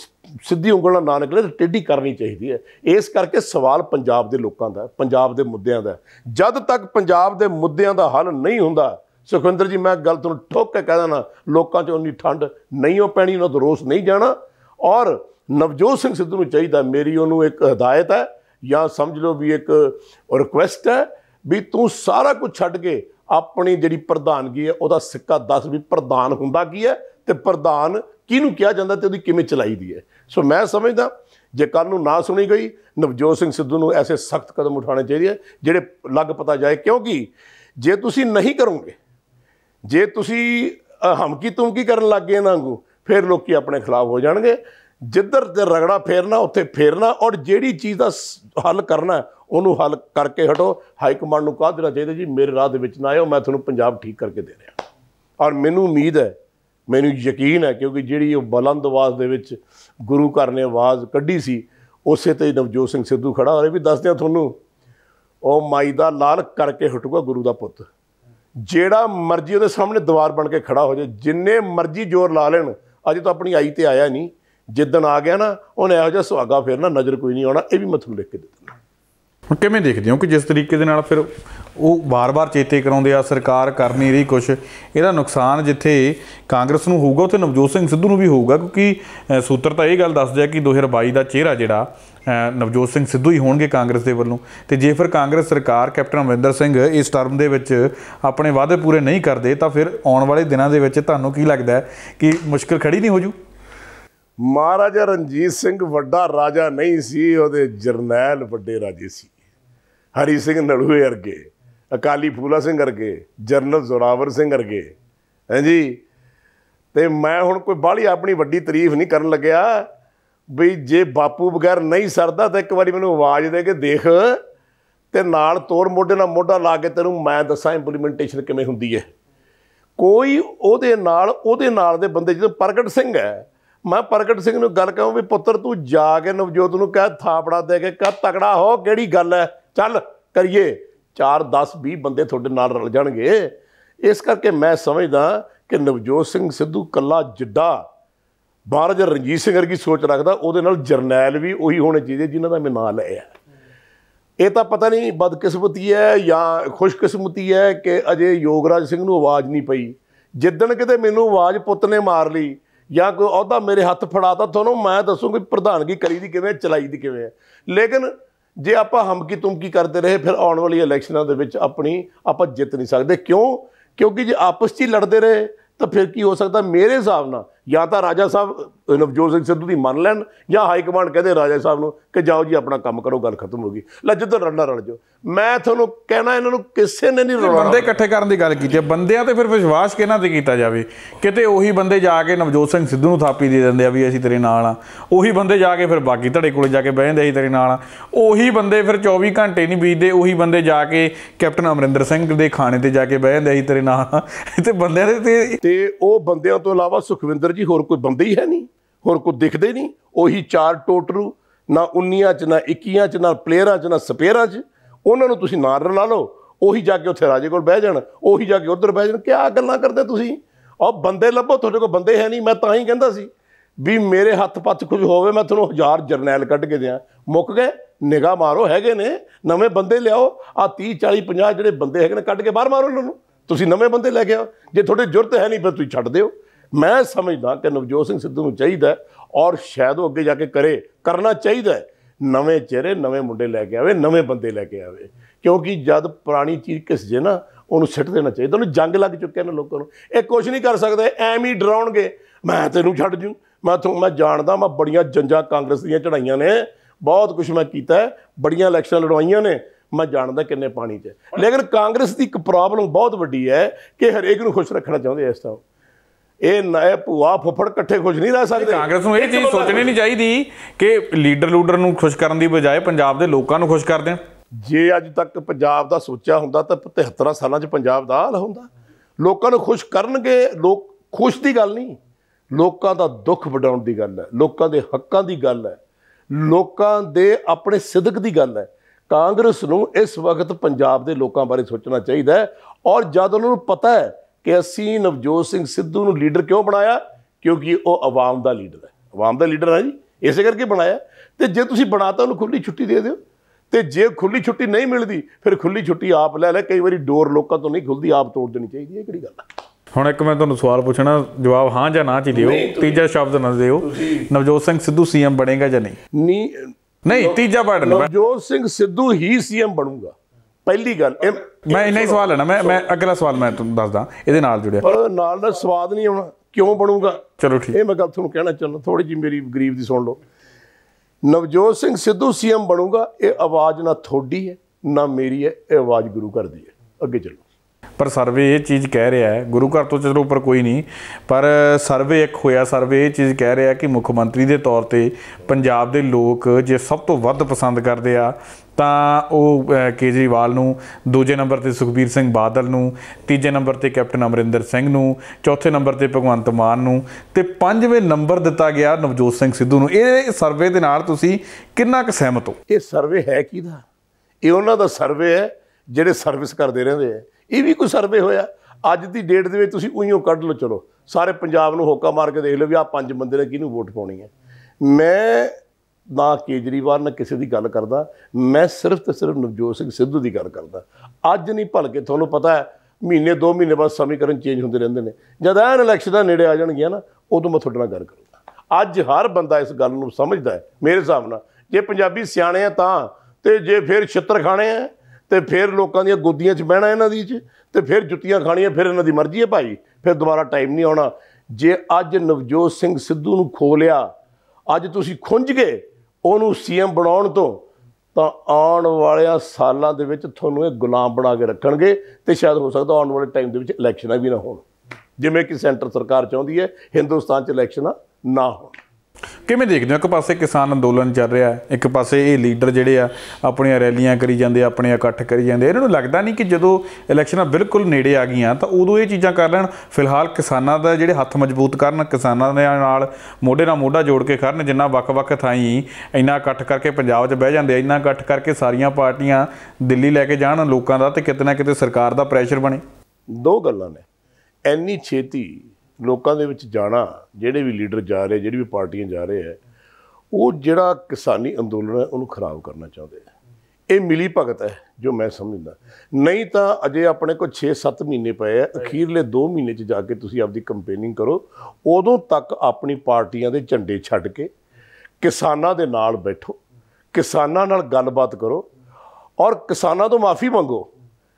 ਸਿੱਧੀ ਉਂਗਲ ਨਾਲ ਨਾ ਨਿਕਲੇ ਤਾਂ ਟੇਢੀ ਕਰਨੀ ਚਾਹੀਦੀ ਹੈ ਇਸ ਕਰਕੇ ਸਵਾਲ ਪੰਜਾਬ ਦੇ ਲੋਕਾਂ ਦਾ ਪੰਜਾਬ ਦੇ ਮੁੱਦਿਆਂ ਦਾ ਜਦ ਤੱਕ ਪੰਜਾਬ ਦੇ ਮੁੱਦਿਆਂ ਦਾ ਹੱਲ ਨਹੀਂ ਹੁੰਦਾ ਸੁਖਵਿੰਦਰ ਜੀ ਮੈਂ ਗੱਲ ਤੁਹਾਨੂੰ ਠੋਕ ਕੇ ਕਹਿ ਦਣਾ ਲੋਕਾਂ 'ਚ ਉਨੀ ਠੰਡ ਨਹੀਂ ਹੋ ਪੈਣੀ ਉਹਨਾਂ ਦਾ ਰੋਸ ਨਹੀਂ ਜਾਣਾ ਔਰ ਨਵਜੋਤ ਸਿੰਘ ਸਿੱਧੂ ਨੂੰ ਚਾਹੀਦਾ ਮੇਰੀ ਉਹਨੂੰ ਇੱਕ ਹਦਾਇਤ ਹੈ ਜਾਂ ਸਮਝ ਲਓ ਵੀ ਇੱਕ ਰਿਕੁਐਸਟ ਹੈ ਵੀ ਤੂੰ ਸਾਰਾ ਕੁਝ ਛੱਡ ਕੇ ਆਪਣੀ ਜਿਹੜੀ ਪ੍ਰਧਾਨਗੀ ਹੈ ਉਹਦਾ ਸਿੱਕਾ ਦੱਸ ਵੀ ਪ੍ਰਧਾਨ ਹੁੰਦਾ ਕੀ ਹੈ ਤੇ ਪ੍ਰਧਾਨ ਕਿਹਨੂੰ ਕਿਹਾ ਜਾਂਦਾ ਤੇ ਉਹਦੀ ਕਿਵੇਂ ਚਲਾਈਦੀ ਹੈ ਸੋ ਮੈਂ ਸਮਝਦਾ ਜੇ ਕੱਲ ਨੂੰ ਨਾ ਸੁਣੀ ਗਈ ਨਵਜੋਤ ਸਿੰਘ ਸਿੱਧੂ ਨੂੰ ਐਸੇ ਸਖਤ ਕਦਮ ਉਠਾਉਣੇ ਚਾਹੀਦੇ ਜਿਹੜੇ ਲੱਗ ਪਤਾ ਜਾਏ ਕਿਉਂਕਿ ਜੇ ਤੁਸੀਂ ਨਹੀਂ ਕਰੋਗੇ ਜੇ ਤੁਸੀਂ ਹਮਕੀ ਤੁਮਕੀ ਕਰਨ ਲੱਗ ਗਏ ਨਾ ਫਿਰ ਲੋਕੀ ਆਪਣੇ ਖਿਲਾਫ ਹੋ ਜਾਣਗੇ ਜਿੱਧਰ ਤੇ ਰਗੜਾ ਫੇਰਨਾ ਉੱਥੇ ਫੇਰਨਾ ਔਰ ਜਿਹੜੀ ਚੀਜ਼ ਦਾ ਹੱਲ ਕਰਨਾ ਉਹਨੂੰ ਹੱਲ ਕਰਕੇ ਹਟੋ ਹਾਈ ਕਮਾਂਡ ਨੂੰ ਕਹਾ ਦੇਣਾ ਚਾਹੀਦਾ ਜੀ ਮੇਰੇ ਰਾਹ ਦੇ ਵਿੱਚ ਨਾ ਆਇਓ ਮੈਂ ਤੁਹਾਨੂੰ ਪੰਜਾਬ ਠੀਕ ਕਰਕੇ ਦੇ ਰਿਹਾ ਔਰ ਮੈਨੂੰ ਉਮੀਦ ਹੈ ਮੈਨੂੰ ਯਕੀਨ ਹੈ ਕਿਉਂਕਿ ਜਿਹੜੀ ਉਹ ਬਲੰਦ ਆਵਾਜ਼ ਦੇ ਵਿੱਚ ਗੁਰੂ ਘਰ ਨੇ ਆਵਾਜ਼ ਕੱਢੀ ਸੀ ਉਸੇ ਤੇ ਨਵਜੋਤ ਸਿੰਘ ਸਿੱਧੂ ਖੜਾ ਹੋ ਰਿਹਾ ਵੀ ਦੱਸ ਦਿਆਂ ਤੁਹਾਨੂੰ ਉਹ ਮਾਈ ਦਾ ਲਾਲ ਕਰਕੇ ਹਟੂਗਾ ਗੁਰੂ ਦਾ ਪੁੱਤ ਜਿਹੜਾ ਮਰਜ਼ੀ ਉਹਦੇ ਸਾਹਮਣੇ ਦੀਵਾਰ ਬਣ ਕੇ ਖੜਾ ਹੋ ਜਾਏ ਜਿੰਨੇ ਮਰਜ਼ੀ ਜ਼ੋਰ ਲਾ ਲੈਣ ਅਜੇ ਤਾਂ ਆਪਣੀ ਆਈ ਤੇ ਆਇਆ ਨਹੀਂ ਜਿੱਦਣ ਆ ਗਿਆ ਨਾ ਉਹਨੇ ਇਹੋ ਜਿਹਾ ਸੁਹਾਗਾ ਨਾ ਨਜ਼ਰ ਕੋਈ ਨਹੀਂ ਆਉਣਾ ਇਹ ਵੀ ਮਥੂ ਲਿਖ ਕੇ ਦਿੱਤਾ ਹੁਣ ਕਿਵੇਂ ਦੇਖਦੇ ਹੋ ਕਿ ਜਿਸ ਤਰੀਕੇ ਦੇ ਨਾਲ ਫਿਰ ਉਹ ਬਾਰ-ਬਾਰ ਚੇਤੇ ਕਰਾਉਂਦੇ ਆ ਸਰਕਾਰ ਕਰ ਨਹੀਂ ਰਹੀ ਕੁਝ ਇਹਦਾ ਨੁਕਸਾਨ ਜਿੱਥੇ ਕਾਂਗਰਸ ਨੂੰ ਹੋਊਗਾ ਉੱਥੇ ਨਵਜੋਤ ਸਿੰਘ ਸਿੱਧੂ ਨੂੰ ਵੀ ਹੋਊਗਾ ਕਿਉਂਕਿ ਸੂਤਰ ਤਾਂ ਇਹ ਗੱਲ ਦੱਸਦੇ ਆ ਕਿ 2022 ਦਾ ਚਿਹਰਾ ਜਿਹੜਾ ਨਵਜੋਤ ਸਿੰਘ ਸਿੱਧੂ ਹੀ ਹੋਣਗੇ ਕਾਂਗਰਸ ਦੇ ਵੱਲੋਂ ਤੇ ਜੇ ਫਿਰ ਕਾਂਗਰਸ ਸਰਕਾਰ ਕੈਪਟਨ ਅਮਰਿੰਦਰ ਸਿੰਘ ਇਸ ਟਰਮ ਦੇ ਵਿੱਚ ਆਪਣੇ ਵਾਅਦੇ ਪੂਰੇ ਨਹੀਂ ਕਰਦੇ ਤਾਂ ਫਿਰ ਆਉਣ ਵਾਲੇ ਦਿਨਾਂ ਦੇ ਵਿੱਚ ਤੁਹਾਨੂੰ ਕੀ ਲੱਗਦਾ ਕਿ ਮੁਸ਼ਕਲ ਖੜੀ ਨਹੀਂ ਹੋ ਜੂ ਮਹਾਰਾਜਾ ਰਣਜੀਤ ਸਿੰਘ ਵੱਡਾ ਰਾਜਾ ਨਹੀਂ ਸੀ ਉਹਦੇ ਜਰਨੈਲ ਵੱਡੇ ਰਾਜੇ ਸੀ ਹਰੀ ਸਿੰਘ ਨਲੂਏ ਵਰਗੇ ਅਕਾਲੀ ਫੂਲਾ ਸਿੰਘ ਵਰਗੇ ਜਰਨਲ ਜ਼ੋਰਾਵਰ ਸਿੰਘ ਵਰਗੇ ਹਾਂਜੀ ਤੇ ਮੈਂ ਹੁਣ ਕੋਈ ਬਾਹਲੀ ਆਪਣੀ ਵੱਡੀ ਤਾਰੀਫ ਨਹੀਂ ਕਰਨ ਲੱਗਿਆ ਵੀ ਜੇ ਬਾਪੂ ਬਗੈਰ ਨਹੀਂ ਸਰਦਾ ਤਾਂ ਇੱਕ ਵਾਰੀ ਮੈਨੂੰ ਆਵਾਜ਼ ਦੇ ਕੇ ਦੇਖ ਤੇ ਨਾਲ ਤੋਰ ਮੋਢੇ ਨਾਲ ਮੋਢਾ ਲਾ ਕੇ ਤੈਨੂੰ ਮੈਂ ਦੱਸਾਂ ਇੰਪਲੀਮੈਂਟੇਸ਼ਨ ਕਿਵੇਂ ਹੁੰਦੀ ਹੈ ਕੋਈ ਉਹਦੇ ਨਾਲ ਉਹਦੇ ਨਾਲ ਦੇ ਬੰਦੇ ਜਿਹਨੂੰ ਪ੍ਰਗਟ ਸਿੰਘ ਹੈ ਮੈਂ ਪ੍ਰਗਟ ਸਿੰਘ ਨੂੰ ਗੱਲ ਕਹਾਂ ਵੀ ਪੁੱਤਰ ਤੂੰ ਜਾ ਕੇ ਨਵਜੋਤ ਨੂੰ ਕਹਿ ਥਾਪੜਾ ਦੇ ਕੇ ਕਹ ਤਕੜਾ ਹੋ ਕਿਹੜੀ ਗੱਲ ਹੈ ਚੱਲ ਕਰੀਏ 4 10 20 ਬੰਦੇ ਤੁਹਾਡੇ ਨਾਲ ਰਲ ਜਾਣਗੇ ਇਸ ਕਰਕੇ ਮੈਂ ਸਮਝਦਾ ਕਿ ਨਵਜੋਤ ਸਿੰਘ ਸਿੱਧੂ ਕੱਲਾ ਜਿੱਡਾ ਬਾਰਜ ਰਣਜੀਤ ਸਿੰਘ ਵਰਗੀ ਸੋਚ ਰੱਖਦਾ ਉਹਦੇ ਨਾਲ ਜਰਨੈਲ ਵੀ ਉਹੀ ਹੋਣੇ ਚਾਹੀਦੇ ਜਿਨ੍ਹਾਂ ਦਾ ਮੈਂ ਨਾਮ ਲਿਆ ਇਹ ਤਾਂ ਪਤਾ ਨਹੀਂ ਬਦਕਿਸਮਤੀ ਹੈ ਜਾਂ ਖੁਸ਼ਕਿਸਮਤੀ ਹੈ ਕਿ ਅਜੇ ਯੋਗਰਾਜ ਸਿੰਘ ਨੂੰ ਆਵਾਜ਼ ਨਹੀਂ ਪਈ ਜਿੱਦਣ ਕਿਤੇ ਮੈਨੂੰ ਆਵਾਜ਼ ਪੁੱਤ ਨੇ ਮਾਰ ਲਈ ਜਾਂ ਕੋਈ ਅਹੁਦਾ ਮੇਰੇ ਹੱਥ ਫੜਾਤਾ ਤੁਹਾਨੂੰ ਮੈਂ ਦੱਸੂ ਕਿ ਪ੍ਰਧਾਨਗੀ ਕਰੀ ਦੀ ਕਿਵੇਂ ਚਲਾਈ ਦੀ ਕਿਵੇਂ ਹੈ ਲੇਕਿਨ ਜੇ ਆਪਾਂ ਹਮਕੀ ਤੁਮਕੀ ਕਰਦੇ ਰਹੇ ਫਿਰ ਆਉਣ ਵਾਲੀ ਇਲੈਕਸ਼ਨਾਂ ਦੇ ਵਿੱਚ ਆਪਣੀ ਆਪਾਂ ਜਿੱਤ ਨਹੀਂ ਸਕਦੇ ਕਿਉਂ ਕਿਉਂਕਿ ਜੇ ਆਪਸ 'ਚ ਹੀ ਲੜਦੇ ਰਹੇ ਤਾਂ ਫਿਰ ਕੀ ਹੋ ਸਕਦਾ ਮੇਰੇ ਹਿਸਾਬ ਨਾਲ ਜਾਂ ਤਾਂ ਰਾਜਾ ਸਾਹਿਬ ਨਵਜੋਤ ਸਿੰਘ ਸਿੱਧੂ ਦੀ ਮੰਨ ਲੈਣ ਜਾਂ ਹਾਈ ਕਮਾਂਡ ਕਹਦੇ ਰਾਜਾ ਸਾਹਿਬ ਨੂੰ ਕਿ ਜਾਓ ਜੀ ਆਪਣਾ ਕੰਮ ਕਰੋ ਗੱਲ ਖਤਮ ਹੋ ਗਈ ਲੈ ਜਿੱਦ ਰਲਣਾ ਰਲ ਜੋ ਮੈਂ ਤੁਹਾਨੂੰ ਕਹਿਣਾ ਇਹਨਾਂ ਨੂੰ ਕਿਸੇ ਨੇ ਨਹੀਂ ਰੋਣਾ ਬੰਦੇ ਇਕੱਠੇ ਕਰਨ ਦੀ ਗੱਲ ਕੀਤੀ ਹੈ ਬੰਦਿਆਂ ਤੇ ਫਿਰ ਵਿਸ਼ਵਾਸ ਕਿਹਨਾਂ ਤੇ ਕੀਤਾ ਜਾਵੇ ਕਿਤੇ ਉਹੀ ਬੰਦੇ ਜਾ ਕੇ ਨਵਜੋਤ ਸਿੰਘ ਸਿੱਧੂ ਨੂੰ ਥਾਪੀ ਦੇ ਦਿੰਦੇ ਆ ਵੀ ਅਸੀਂ ਤੇਰੇ ਨਾਲ ਆ ਉਹੀ ਬੰਦੇ ਜਾ ਕੇ ਫਿਰ ਬਾਕੀ ਧੜੇ ਕੋਲੇ ਜਾ ਕੇ ਬਹਿ ਜਾਂਦੇ ਅਸੀਂ ਤੇਰੇ ਨਾਲ ਆ ਉਹੀ ਬੰਦੇ ਫਿਰ 24 ਘੰਟੇ ਨਹੀਂ ਬੀਜਦੇ ਉਹੀ ਬੰਦੇ ਜਾ ਕੇ ਕੈਪਟਨ ਅਮਰਿੰਦਰ ਸਿੰਘ ਦੇ ਖਾਣੇ ਤੇ ਜਾ ਕੇ ਬਹਿ ਜਾਂਦੇ ਅਸੀਂ ਤੇਰੇ ਨਾਲ ਤੇ ਬੰਦਿਆਂ ਦੇ ਤੇ ਉਹ ਬੰਦਿਆਂ ਤੋਂ ਇਲਾਵਾ ਸੁਖਵਿੰਦਰ ਜੀ ਹੋਰ ਕੋਈ ਬੰਦੇ ਹੀ ਹੈ ਨਹੀਂ ਹੋਰ ਕੋਈ ਦਿਖਦੇ ਨਹੀਂ ਉਹੀ ਚਾਰ ਟੋਟਰੂ ਨਾ 19 ਚ ਨਾ 21 ਚ ਨਾ ਪਲੇਅਰਾਂ ਚ ਨਾ ਸਪੇਅਰਾਂ ਚ ਉਹਨਾਂ ਨੂੰ ਤੁਸੀਂ ਨਾਲ ਰਲਾ ਲਓ ਉਹੀ ਜਾ ਕੇ ਉੱਥੇ ਰਾਜੇ ਕੋਲ ਬਹਿ ਜਾਣ ਉਹੀ ਜਾ ਕੇ ਉਧਰ ਬਹਿ ਜਾਣ ਕਿਆ ਗੱਲਾਂ ਕਰਦੇ ਤੁਸੀਂ ਉਹ ਬੰਦੇ ਲੱਭੋ ਤੁਹਾਡੇ ਕੋਲ ਬੰਦੇ ਹੈ ਨਹੀਂ ਮੈਂ ਤਾਂ ਹੀ ਕਹਿੰਦਾ ਸੀ ਵੀ ਮੇਰੇ ਹੱਥ ਪੱਤ ਕੁਝ ਹੋਵੇ ਮੈਂ ਤੁਹਾਨੂੰ ਹਜ਼ਾਰ ਜਰਨੈਲ ਕੱਢ ਕੇ ਦਿਆਂ ਮੁੱਕ ਗਏ ਨਿਗਾ ਮਾਰੋ ਹੈਗੇ ਨੇ ਨਵੇਂ ਬੰਦੇ ਲਿਆਓ ਆ 30 40 50 ਜਿਹੜੇ ਬੰਦੇ ਹੈਗੇ ਨੇ ਕੱਢ ਕੇ ਬਾਹਰ ਮਾਰੋ ਉਹਨਾਂ ਨੂੰ ਤੁਸੀਂ ਨਵੇਂ ਬੰਦੇ ਲੈ ਕੇ ਆਓ ਜੇ ਤੁਹਾਡੇ ਜੁਰਤ ਹੈ ਨਹੀਂ ਫਿਰ ਤੁਸੀਂ ਛੱਡ ਦਿਓ ਮੈਂ ਸਮਝਦਾ ਕਿ ਨਵਜੋਤ ਸਿੰਘ ਸਿੱਧੂ ਨੂੰ ਚਾਹੀਦਾ ਔਰ ਸ਼ਾਇਦ ਉਹ ਅੱਗੇ ਜਾ ਕੇ ਕਰੇ ਕਰਨਾ ਚਾਹੀਦਾ ਨਵੇਂ ਚਿਹਰੇ ਨਵੇਂ ਮੁੰਡੇ ਲੈ ਕੇ ਆਵੇ ਨਵੇਂ ਬੰਦੇ ਲੈ ਕੇ ਆਵੇ ਕਿਉਂਕਿ ਜਦ ਪੁਰਾਣੀ ਚੀਜ਼ ਕਿਸ ਜੇ ਨਾ ਉਹਨੂੰ ਸਿੱਟ ਦੇਣਾ ਚਾਹੀਦਾ ਉਹਨੂੰ ਜੰਗ ਲੱਗ ਚੁੱਕਿਆ ਨੇ ਲੋਕਾਂ ਨੂੰ ਇਹ ਕੁਝ ਨਹੀਂ ਕਰ ਸਕਦੇ ਐਵੇਂ ਹੀ ਡਰਾਉਣਗੇ ਮੈਂ ਤੈਨੂੰ ਛੱਡ ਜੂ ਮੈਂ ਤੁਹਾਨੂੰ ਮੈਂ ਜਾਣਦਾ ਮੈਂ ਬੜੀਆਂ ਜੰਜਾਂ ਕਾਂਗਰਸ ਦੀਆਂ ਚੜਾਈਆਂ ਨੇ ਬਹੁਤ ਕੁਝ ਮੈਂ ਕੀਤਾ ਬੜੀਆਂ ਇਲੈਕਸ਼ਨ ਲੜਵਾਈਆਂ ਨੇ ਮੈਂ ਜਾਣਦਾ ਕਿੰਨੇ ਪਾਣੀ 'ਚ ਲੇਕਿਨ ਕਾਂਗਰਸ ਦੀ ਇੱਕ ਪ੍ਰੋਬਲਮ ਬਹੁਤ ਵੱਡੀ ਹੈ ਕਿ ਹਰੇਕ ਨੂੰ ਖੁਸ਼ ਰੱਖਣਾ ਚਾਹੁੰਦੇ ਇਸ ਤਰ੍ਹਾਂ ਇਹ ਨਏ ਭੂਆ ਫੁੱਫੜ ਇਕੱਠੇ ਕੁਝ ਨਹੀਂ ਰਹਿ ਸਕਦੇ ਕਾਂਗਰਸ ਨੂੰ ਇਹ ਚੀਜ਼ ਸੋਚਣੀ ਨਹੀਂ ਚਾਹੀਦੀ ਕਿ ਲੀਡਰ ਲੂਡਰ ਨੂੰ ਖੁਸ਼ ਕਰਨ ਦੀ ਬਜਾਏ ਪੰਜਾਬ ਦੇ ਲੋਕਾਂ ਨੂੰ ਖੁਸ਼ ਕਰ ਦੇਣ ਜੇ ਅੱਜ ਤੱਕ ਪੰਜਾਬ ਦਾ ਸੋਚਿਆ ਹੁੰਦਾ ਤਾਂ 73 ਸਾਲਾਂ 'ਚ ਪੰਜਾਬ ਦਾ ਹਾਲ ਹੁੰਦਾ ਲੋਕਾਂ ਨੂੰ ਖੁਸ਼ ਕਰਨਗੇ ਲੋਕ ਖੁਸ਼ ਦੀ ਗੱਲ ਨਹੀਂ ਲੋਕਾਂ ਦਾ ਦੁੱਖ ਵਡਾਉਣ ਦੀ ਗੱਲ ਹੈ ਲੋਕਾਂ ਦੇ ਹੱਕਾਂ ਦੀ ਗੱਲ ਹੈ ਲੋਕਾਂ ਦੇ ਆਪਣੇ ਸਿੱਧਕ ਦੀ ਗੱਲ ਹੈ ਕਾਂਗਰਸ ਨੂੰ ਇਸ ਵਕਤ ਪੰਜਾਬ ਦੇ ਲੋਕਾਂ ਬਾਰੇ ਸੋਚਣਾ ਚਾਹੀਦਾ ਹੈ ਔਰ ਜਦ ਉਹਨਾਂ ਨੂੰ ਪਤਾ ਹੈ ਕਿ ਅਸੀਂ ਨਵਜੋਤ ਸਿੰਘ ਸਿੱਧੂ ਨੂੰ ਲੀਡਰ ਕਿਉਂ ਬਣਾਇਆ ਕਿਉਂਕਿ ਉਹ ਆਵਾਮ ਦਾ ਲੀਡਰ ਹੈ ਆਵਾਮ ਦਾ ਲੀਡਰ ਹੈ ਜੀ ਇਸੇ ਕਰਕੇ ਬਣਾਇਆ ਤੇ ਜੇ ਤੁਸੀਂ ਬਣਾਤਾ ਉਹਨੂੰ ਖੁੱਲੀ ਛੁੱਟੀ ਦੇ ਦਿਓ ਤੇ ਜੇ ਖੁੱਲੀ ਛੁੱਟੀ ਨਹੀਂ ਮਿਲਦੀ ਫਿਰ ਖੁੱਲੀ ਛੁੱਟੀ ਆਪ ਲੈ ਲੈ ਕਈ ਵਾਰੀ ਡੋਰ ਲੋਕਾਂ ਤੋਂ ਨਹੀਂ ਖੁੱਲਦੀ ਆਪ ਤੋੜ ਦੇਣੀ ਚਾਹੀਦੀ ਹੈ ਕਿਹੜੀ ਗੱਲ ਹੈ ਹੁਣ ਇੱਕ ਮੈਂ ਤੁਹਾਨੂੰ ਸਵਾਲ ਪੁੱਛਣਾ ਜਵਾਬ ਹਾਂ ਜਾਂ ਨਾ ਚ ਦਿਓ ਤੀਜਾ ਸ਼ਬਦ ਨਾ ਦਿਓ ਨਵਜੋਤ ਸਿੰਘ ਸਿੱਧੂ ਸੀਐਮ ਬਣੇਗਾ ਜਾਂ ਨਹੀਂ ਨਹੀਂ ਤੀਜਾ ਪੜਨ ਨਵਜੋਤ ਸਿੰਘ ਸਿੱਧੂ ਹੀ ਸੀਐਮ ਬਣੂਗਾ ਪਹਿਲੀ ਗੱਲ ਮੈਂ ਇੰਨਾ ਹੀ ਸਵਾਲ ਲੈਣਾ ਮੈਂ ਮੈਂ ਅਗਲਾ ਸਵਾਲ ਮੈਂ ਤੁਹਾਨੂੰ ਦੱਸਦਾ ਇਹਦੇ ਨਾਲ ਜੁੜਿਆ ਪਰ ਨਾਲ ਦਾ ਸਵਾਦ ਨਹੀਂ ਆਉਣਾ ਕਿਉਂ ਬਣੂਗਾ ਚਲੋ ਠੀਕ ਇਹ ਮੈਂ ਗੱਲ ਤੁਹਾਨੂੰ ਕਹਿਣਾ ਚਾਹੁੰਦਾ ਥੋੜੀ ਜੀ ਮੇਰੀ ਗਰੀਬ ਦੀ ਸੁਣ ਲਓ ਨਵਜੋਤ ਸਿੰਘ ਸਿੱਧੂ ਸੀਐਮ ਬਣੂਗਾ ਇਹ ਆਵਾਜ਼ ਨਾ ਥੋੜੀ ਹੈ ਨਾ ਮੇਰੀ ਹੈ ਇਹ ਆਵਾਜ਼ ਗੁਰੂ ਕਰਦੀ ਹੈ ਅੱਗੇ ਚੱਲੋ ਪਰ ਸਰਵੇ ਇਹ ਚੀਜ਼ ਕਹਿ ਰਿਹਾ ਹੈ ਗੁਰੂ ਘਰ ਤੋਂ ਚਲੋ ਉੱਪਰ ਕੋਈ ਨਹੀਂ ਪਰ ਸਰਵੇ ਇੱਕ ਹੋਇਆ ਸਰਵੇ ਇਹ ਚੀਜ਼ ਕਹਿ ਰਿਹਾ ਕਿ ਮੁੱਖ ਮੰਤਰੀ ਦੇ ਤੌਰ ਤੇ ਪੰਜਾਬ ਦੇ ਲੋਕ ਜੇ ਸਭ ਤੋਂ ਵੱਧ ਪਸੰਦ ਕਰਦੇ ਆ ਤਾਂ ਉਹ ਕੇਜਰੀਵਾਲ ਨੂੰ ਦੂਜੇ ਨੰਬਰ ਤੇ ਸੁਖਬੀਰ ਸਿੰਘ ਬਾਦਲ ਨੂੰ ਤੀਜੇ ਨੰਬਰ ਤੇ ਕੈਪਟਨ ਅਮਰਿੰਦਰ ਸਿੰਘ ਨੂੰ ਚੌਥੇ ਨੰਬਰ ਤੇ ਭਗਵੰਤ ਮਾਨ ਨੂੰ ਤੇ ਪੰਜਵੇਂ ਨੰਬਰ ਦਿੱਤਾ ਗਿਆ ਨਵਜੋਤ ਸਿੰਘ ਸਿੱਧੂ ਨੂੰ ਇਹ ਸਰਵੇ ਦੇ ਨਾਲ ਤੁਸੀਂ ਕਿੰਨਾ ਕੁ ਸਹਿਮਤ ਹੋ ਇਹ ਸਰਵੇ ਹੈ ਕਿਹਦਾ ਇਹ ਉਹਨਾਂ ਦਾ ਸਰਵੇ ਹੈ ਜਿਹੜੇ ਸਰਵਿਸ ਕਰਦੇ ਰਹਿੰਦੇ ਆ ਇਹ ਵੀ ਕੋਈ ਸਰਵੇ ਹੋਇਆ ਅੱਜ ਦੀ ਡੇਟ ਦੇ ਵਿੱਚ ਤੁਸੀਂ ਉਹੀਓ ਕੱਢ ਲਓ ਚਲੋ ਸਾਰੇ ਪੰਜਾਬ ਨੂੰ ਹੋਕਾ ਮਾਰ ਕੇ ਦੇਖ ਲਓ ਵੀ ਆ ਪੰਜ ਬੰਦੇ ਨੇ ਕਿਹਨੂੰ ਵੋਟ ਪਾਉਣੀ ਹੈ ਮੈਂ ਨਾ ਕੇਜਰੀਵਾਲ ਨਾ ਕਿਸੇ ਦੀ ਗੱਲ ਕਰਦਾ ਮੈਂ ਸਿਰਫ ਤੇ ਸਿਰਫ ਨਵਜੋਤ ਸਿੰਘ ਸਿੱਧੂ ਦੀ ਗੱਲ ਕਰਦਾ ਅੱਜ ਨਹੀਂ ਭਲਕੇ ਤੁਹਾਨੂੰ ਪਤਾ ਹੈ ਮਹੀਨੇ ਦੋ ਮਹੀਨੇ ਬਾਅਦ ਸਮੀਕਰਨ ਚੇਂਜ ਹੁੰਦੇ ਰਹਿੰਦੇ ਨੇ ਜਦ ਐਨ ਇਲੈਕਸ਼ਨ ਦਾ ਨੇੜੇ ਆ ਜਾਣਗੇ ਨਾ ਉਦੋਂ ਮੈਂ ਤੁਹਾਡੇ ਨਾਲ ਗੱਲ ਕਰੂੰਗਾ ਅੱਜ ਹਰ ਬੰਦਾ ਇਸ ਗੱਲ ਨੂੰ ਸਮਝਦਾ ਹੈ ਮੇਰੇ ਹਿਸਾਬ ਨਾਲ ਜੇ ਪੰਜਾਬੀ ਸਿਆਣੇ ਆ ਤਾਂ ਤੇ ਜੇ ਫਿਰ ਛਿੱਤਰ ਖਾਣੇ ਆ ਤੇ ਫਿਰ ਲੋਕਾਂ ਦੀਆਂ ਗੋਦੀਆਂ 'ਚ ਬਹਿਣਾ ਇਹਨਾਂ ਦੀ 'ਚ ਤੇ ਫਿਰ ਜੁੱਤੀਆਂ ਖਾਣੀਆਂ ਫਿਰ ਇਹਨਾਂ ਦੀ ਮਰਜ਼ੀ ਹੈ ਭਾਈ ਫਿਰ ਦੁਬਾਰਾ ਟਾਈਮ ਨਹੀਂ ਆਉਣਾ ਜੇ ਅੱਜ ਨਵਜੋਤ ਸਿੰਘ ਸਿੱਧੂ ਨੂੰ ਖੋ ਲਿਆ ਅੱਜ ਤੁਸੀਂ ਖੁੰਝ ਗਏ ਉਹਨੂੰ ਸੀਐਮ ਬਣਾਉਣ ਤੋਂ ਤਾਂ ਆਉਣ ਵਾਲਿਆਂ ਸਾਲਾਂ ਦੇ ਵਿੱਚ ਤੁਹਾਨੂੰ ਇਹ ਗੁਲਾਮ ਬਣਾ ਕੇ ਰੱਖਣਗੇ ਤੇ ਸ਼ਾਇਦ ਹੋ ਸਕਦਾ ਆਉਣ ਵਾਲੇ ਟਾਈਮ ਦੇ ਵਿੱਚ ਇਲੈਕਸ਼ਨਾਂ ਵੀ ਨਾ ਹੋਣ ਜਿਵੇਂ ਕਿ ਸੈਂਟਰ ਸਰਕਾਰ ਚਾਹੁੰਦੀ ਹੈ ਹਿੰਦੁਸਤਾਨ 'ਚ ਇਲੈਕਸ਼ਨਾਂ ਨਾ ਹੋਣ ਕਿਵੇਂ ਦੇਖਦੇ ਹੋ ਇੱਕ ਪਾਸੇ ਕਿਸਾਨ ਅੰਦੋਲਨ ਚੱਲ ਰਿਹਾ ਹੈ ਇੱਕ ਪਾਸੇ ਇਹ ਲੀਡਰ ਜਿਹੜੇ ਆ ਆਪਣੀਆਂ ਰੈਲੀਆਂ ਕਰੀ ਜਾਂਦੇ ਆ ਆਪਣੇ ਇਕੱਠ ਕਰੀ ਜਾਂਦੇ ਇਹਨਾਂ ਨੂੰ ਲੱਗਦਾ ਨਹੀਂ ਕਿ ਜਦੋਂ ਇਲੈਕਸ਼ਨਾਂ ਬਿਲਕੁਲ ਨੇੜੇ ਆ ਗਈਆਂ ਤਾਂ ਉਦੋਂ ਇਹ ਚੀਜ਼ਾਂ ਕਰ ਲੈਣ ਫਿਲਹਾਲ ਕਿਸਾਨਾਂ ਦਾ ਜਿਹੜੇ ਹੱਥ ਮਜ਼ਬੂਤ ਕਰਨ ਕਿਸਾਨਾਂ ਦੇ ਨਾਲ ਮੋਢੇ ਨਾਲ ਮੋਢਾ ਜੋੜ ਕੇ ਖੜਨ ਜਿੰਨਾ ਵੱਖ-ਵੱਖ ਥਾਈ ਇੰਨਾ ਇਕੱਠ ਕਰਕੇ ਪੰਜਾਬ 'ਚ ਬਹਿ ਜਾਂਦੇ ਆ ਇੰਨਾ ਇਕੱਠ ਕਰਕੇ ਸਾਰੀਆਂ ਪਾਰਟੀਆਂ ਦਿੱਲੀ ਲੈ ਕੇ ਜਾਣ ਲੋਕਾਂ ਦਾ ਤੇ ਕਿਤੇ ਨਾ ਕਿਤੇ ਸਰਕਾਰ ਦਾ ਪ੍ਰੈਸ਼ਰ ਬਣੇ ਦੋ ਗੱਲਾਂ ਨੇ ਐਨੀ ਛੇਤੀ ਲੋਕਾਂ ਦੇ ਵਿੱਚ ਜਾਣਾ ਜਿਹੜੇ ਵੀ ਲੀਡਰ ਜਾ ਰਹੇ ਜਿਹੜੀ ਵੀ ਪਾਰਟੀਆਂ ਜਾ ਰਹੇ ਹੈ ਉਹ ਜਿਹੜਾ ਕਿਸਾਨੀ ਅੰਦੋਲਨ ਹੈ ਉਹਨੂੰ ਖਰਾਬ ਕਰਨਾ ਚਾਹੁੰਦੇ ਆ ਇਹ ਮਿਲੀ ਭਗਤ ਹੈ ਜੋ ਮੈਂ ਸਮਝਦਾ ਨਹੀਂ ਤਾਂ ਅਜੇ ਆਪਣੇ ਕੋਲ 6-7 ਮਹੀਨੇ ਪਏ ਆ ਅਖੀਰਲੇ 2 ਮਹੀਨੇ ਚ ਜਾ ਕੇ ਤੁਸੀਂ ਆਪਦੀ ਕੰਪੇਨਿੰਗ ਕਰੋ ਉਦੋਂ ਤੱਕ ਆਪਣੀ ਪਾਰਟੀਆਂ ਦੇ ਝੰਡੇ ਛੱਡ ਕੇ ਕਿਸਾਨਾਂ ਦੇ ਨਾਲ ਬੈਠੋ ਕਿਸਾਨਾਂ ਨਾਲ ਗੱਲਬਾਤ ਕਰੋ ਔਰ ਕਿਸਾਨਾਂ ਤੋਂ ਮਾਫੀ ਮੰਗੋ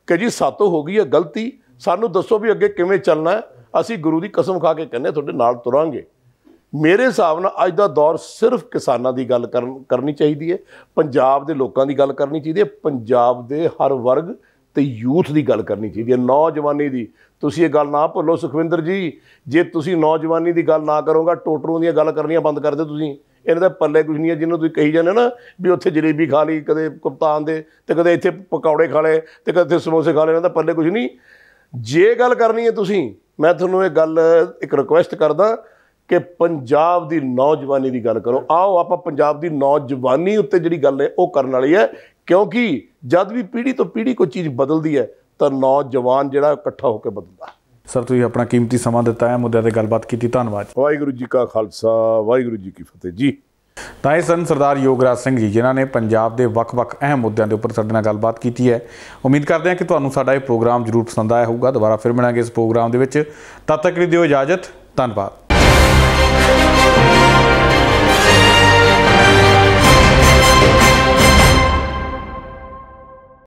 ਕਿ ਜੀ ਸਾਤੋ ਹੋ ਗਈ ਹੈ ਗਲਤੀ ਸਾਨੂੰ ਦੱਸੋ ਵੀ ਅੱਗੇ ਕਿਵੇਂ ਚੱਲਣਾ ਹੈ ਅਸੀਂ ਗੁਰੂ ਦੀ ਕਸਮ ਖਾ ਕੇ ਕਹਿੰਦੇ ਤੁਹਾਡੇ ਨਾਲ ਤੁਰਾਂਗੇ ਮੇਰੇ ਹਿਸਾਬ ਨਾਲ ਅੱਜ ਦਾ ਦੌਰ ਸਿਰਫ ਕਿਸਾਨਾਂ ਦੀ ਗੱਲ ਕਰਨੀ ਚਾਹੀਦੀ ਹੈ ਪੰਜਾਬ ਦੇ ਲੋਕਾਂ ਦੀ ਗੱਲ ਕਰਨੀ ਚਾਹੀਦੀ ਹੈ ਪੰਜਾਬ ਦੇ ਹਰ ਵਰਗ ਤੇ ਯੂਥ ਦੀ ਗੱਲ ਕਰਨੀ ਚਾਹੀਦੀ ਹੈ ਨੌਜਵਾਨੀ ਦੀ ਤੁਸੀਂ ਇਹ ਗੱਲ ਨਾ ਭੁੱਲੋ ਸੁਖਵਿੰਦਰ ਜੀ ਜੇ ਤੁਸੀਂ ਨੌਜਵਾਨੀ ਦੀ ਗੱਲ ਨਾ ਕਰੋਗਾ ਟੋਟਰੋਂ ਦੀਆਂ ਗੱਲ ਕਰਨੀਆਂ ਬੰਦ ਕਰ ਦਿਓ ਤੁਸੀਂ ਇਹਨਾਂ ਦਾ ਪੱਲੇ ਕੁਝ ਨਹੀਂ ਹੈ ਜਿੰਨੂੰ ਤੁਸੀਂ ਕਹੀ ਜਾਂਦੇ ਨਾ ਵੀ ਉੱਥੇ ਜਲੇਬੀ ਖਾ ਲਈ ਕਦੇ ਕਪਤਾਨ ਦੇ ਤੇ ਕਦੇ ਇੱਥੇ ਪਕੌੜੇ ਖਾ ਲਏ ਤੇ ਕਦੇ ਸਮੋਸੇ ਖਾ ਲਏ ਇਹਨਾਂ ਦਾ ਪੱਲੇ ਕੁਝ ਨਹੀਂ ਜੇ ਗੱਲ ਕਰਨੀ ਹੈ ਤੁਸੀਂ ਮੈਂ ਤੁਹਾਨੂੰ ਇਹ ਗੱਲ ਇੱਕ ਰਿਕੁਐਸਟ ਕਰਦਾ ਕਿ ਪੰਜਾਬ ਦੀ ਨੌਜਵਾਨੀ ਦੀ ਗੱਲ ਕਰੋ ਆਓ ਆਪਾਂ ਪੰਜਾਬ ਦੀ ਨੌਜਵਾਨੀ ਉੱਤੇ ਜਿਹੜੀ ਗੱਲ ਹੈ ਉਹ ਕਰਨ ਵਾਲੀ ਹੈ ਕਿਉਂਕਿ ਜਦ ਵੀ ਪੀੜ੍ਹੀ ਤੋਂ ਪੀੜ੍ਹੀ ਕੋਈ ਚੀਜ਼ ਬਦਲਦੀ ਹੈ ਤਾਂ ਨੌਜਵਾਨ ਜਿਹੜਾ ਇਕੱਠਾ ਹੋ ਕੇ ਬਦਲਦਾ ਸਰ ਤੁਸੀਂ ਆਪਣਾ ਕੀਮਤੀ ਸਮਾਂ ਦਿੱਤਾ ਹੈ ਮੁੱਦਿਆਂ ਤੇ ਗੱਲਬਾਤ ਕੀਤੀ ਧੰਨਵਾਦ ਵਾਹਿਗੁਰੂ ਜੀ ਕਾ ਖਾਲਸਾ ਵਾਹਿਗੁਰੂ ਜੀ ਕੀ ਫਤਿਹ ਜੀ ਤਾਂ ਇਹ ਸਨ ਸਰਦਾਰ ਯੋਗਰਾਜ ਸਿੰਘ ਜੀ ਜਿਨ੍ਹਾਂ ਨੇ ਪੰਜਾਬ ਦੇ ਵੱਖ-ਵੱਖ ਅਹਿਮ ਮੁੱਦਿਆਂ ਦੇ ਉੱਪਰ ਸਾਡੇ ਨਾਲ ਗੱਲਬਾਤ ਕੀਤੀ ਹੈ ਉਮੀਦ ਕਰਦੇ ਹਾਂ ਕਿ ਤੁਹਾਨੂੰ ਸਾਡਾ ਇਹ ਪ੍ਰੋਗਰਾਮ ਜ਼ਰੂਰ ਪਸੰਦ ਆਇਆ ਹੋਊਗਾ ਦੁਬਾਰਾ ਫਿਰ ਮਿਲਾਂਗੇ ਇਸ ਪ੍ਰੋਗਰਾਮ ਦੇ ਵਿੱਚ ਤਦ ਤੱਕ ਲਈ ਦਿਓ ਇਜਾਜ਼ਤ ਧੰਨਵਾਦ